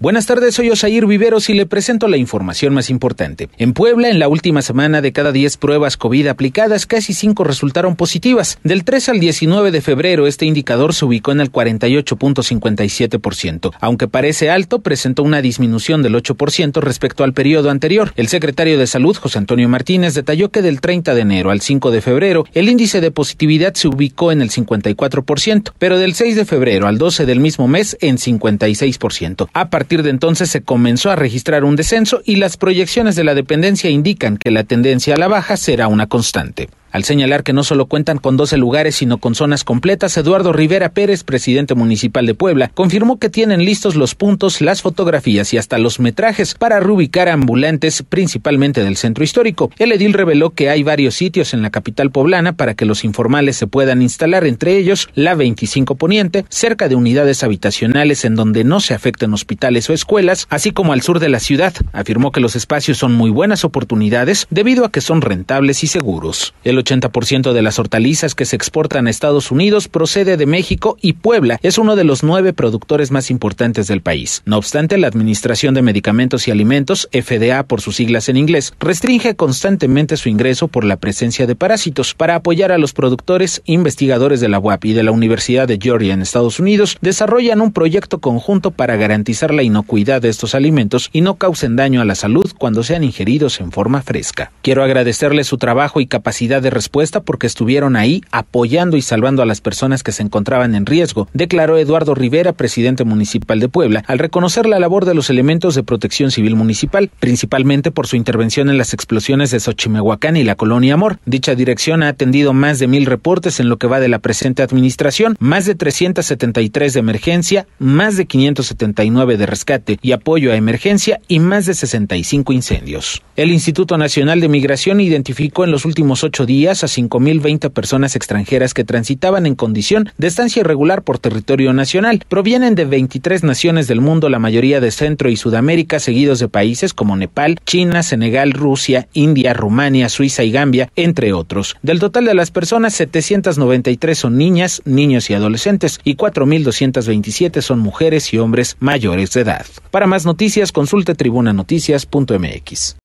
Buenas tardes, soy Osair Viveros y le presento la información más importante. En Puebla, en la última semana de cada 10 pruebas COVID aplicadas, casi cinco resultaron positivas. Del 3 al 19 de febrero, este indicador se ubicó en el 48.57%. Aunque parece alto, presentó una disminución del 8% respecto al periodo anterior. El secretario de Salud, José Antonio Martínez, detalló que del 30 de enero al 5 de febrero, el índice de positividad se ubicó en el 54%, pero del 6 de febrero al 12 del mismo mes en 56%. A a partir de entonces se comenzó a registrar un descenso y las proyecciones de la dependencia indican que la tendencia a la baja será una constante al señalar que no solo cuentan con 12 lugares, sino con zonas completas, Eduardo Rivera Pérez, presidente municipal de Puebla, confirmó que tienen listos los puntos, las fotografías y hasta los metrajes para reubicar ambulantes, principalmente del centro histórico. El edil reveló que hay varios sitios en la capital poblana para que los informales se puedan instalar, entre ellos la 25 Poniente, cerca de unidades habitacionales en donde no se afecten hospitales o escuelas, así como al sur de la ciudad. Afirmó que los espacios son muy buenas oportunidades debido a que son rentables y seguros. 80% de las hortalizas que se exportan a Estados Unidos procede de México y Puebla es uno de los nueve productores más importantes del país. No obstante, la Administración de Medicamentos y Alimentos, FDA por sus siglas en inglés, restringe constantemente su ingreso por la presencia de parásitos. Para apoyar a los productores, investigadores de la UAP y de la Universidad de Georgia en Estados Unidos desarrollan un proyecto conjunto para garantizar la inocuidad de estos alimentos y no causen daño a la salud cuando sean ingeridos en forma fresca. Quiero agradecerle su trabajo y capacidad de respuesta porque estuvieron ahí apoyando y salvando a las personas que se encontraban en riesgo, declaró Eduardo Rivera, presidente municipal de Puebla, al reconocer la labor de los elementos de protección civil municipal, principalmente por su intervención en las explosiones de Xochimehuacán y la colonia Amor. Dicha dirección ha atendido más de mil reportes en lo que va de la presente administración, más de 373 de emergencia, más de 579 de rescate y apoyo a emergencia y más de 65 incendios. El Instituto Nacional de Migración identificó en los últimos ocho días a 5.020 personas extranjeras que transitaban en condición de estancia irregular por territorio nacional. Provienen de 23 naciones del mundo, la mayoría de Centro y Sudamérica, seguidos de países como Nepal, China, Senegal, Rusia, India, Rumania, Suiza y Gambia, entre otros. Del total de las personas, 793 son niñas, niños y adolescentes y 4.227 son mujeres y hombres mayores de edad. Para más noticias, consulte tribunanoticias.mx.